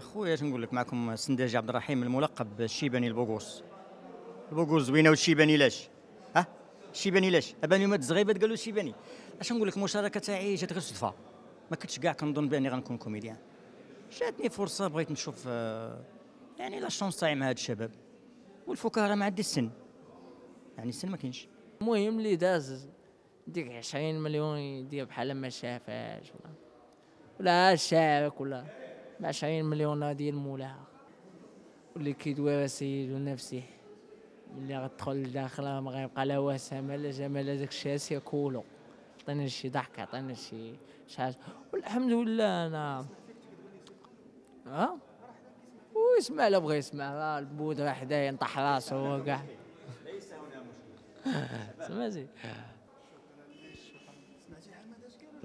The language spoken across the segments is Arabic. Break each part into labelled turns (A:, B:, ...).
A: خويا اش نقول لك معكم السنداجي عبد الرحيم الملقب بالشيباني البوغوس البوغوس زوينه والشيباني لاش ها الشيباني لاش اباني مات تزغيبات قالوا الشيباني اش نقول لك المشاركه تاعي جات غير صدفه ما كنتش كاع كنظن باني غنكون كوميديان جاتني فرصه بغيت نشوف آه، يعني لا شونس تاعي مع هاد الشباب والفكاهه ما عندي السن يعني السن ما كاينش
B: المهم اللي داز ديك 20 مليون يدير بحال ما شافهاش ولا ولا شافك ولا بعشرين مليون ديال مولاها واللي كيدويها سيد ونفسي ملي غتدخل لداخلها ما غيبقى لا وسامه لا جمال الشيء داكشي كولو عطيني شي ضحك عطيني شي شي حاجه والحمد لله انا ها ويسمع لا بغى يسمع البود راه حدايا نطح راسو كاع ليس هنا مشكل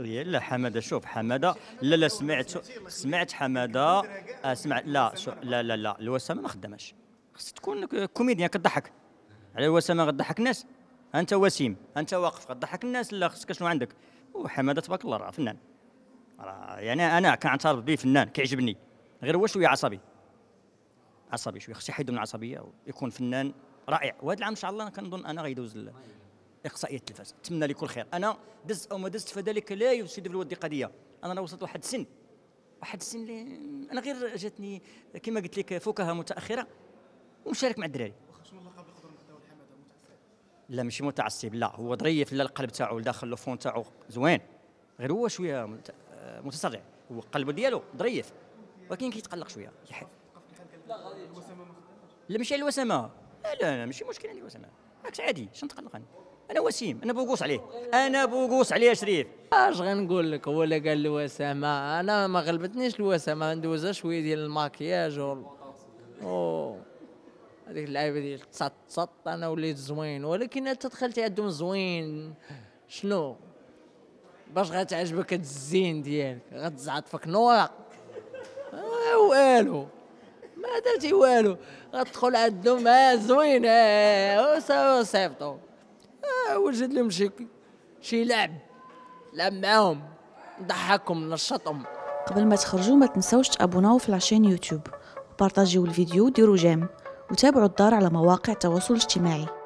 A: لا حماده شوف حماده لا لا سمعت سمعت حماده اسمع آه، لا لا لا لا الوسامه ما خدامش خص تكون كوميديان كتضحك على الوسامه غتضحك الناس انت وسيم انت واقف غضحك الناس لا خصك شنو عندك وحماده تبارك الله راه فنان يعني انا كنعترف به فنان كيعجبني غير هو شويه عصبي عصبي شويه خصو يحيد من العصبيه ويكون فنان رائع وهذا العام ان شاء الله كنظن انا غيدوز اقصائيه التلفاز نتمنى لكل خير انا دز او ما دزت فذلك لا يفسد في الود قضيه انا وصلت واحد السن واحد السن اللي انا غير جاتني كما قلت لك فكاهه متاخره ومشارك مع الدراري لا ماشي متعصب لا هو ظريف لا القلب تاعو داخل لو فون تاعو زوين غير هو شويه متسرع هو القلب ديالو ظريف ولكن كيتقلق شويه لا ماشي على الوسامه لا لا, ماشي مشكل عندي الوسامه عادي شنو تقلق انا
B: انا وسيم انا بوقوص عليه انا بوقوص عليه يا شريف اش غنقول لك هو اللي قال الوسامه انا ما غلبتنيش الوسامه ندوزها شويه ديال الماكياج و هذيك اللعيبه ديال تصط تصط انا وليت زوين ولكن انت دخلتي عندهم زوين شنو باش غتعجبك الزين ديالك غتزعطفك نورق آه، والو ما درتي والو غتدخل عندهم آه، زوين آه، وصيفطو وجد لهم شي شي لعب لعب معاهم نضحكهم نشطهم
A: قبل ما تخرجوا ما تنساوش تابوناو في لاشين يوتيوب وبارطاجيو الفيديو وديروا جيم وتابعوا الدار على مواقع التواصل الاجتماعي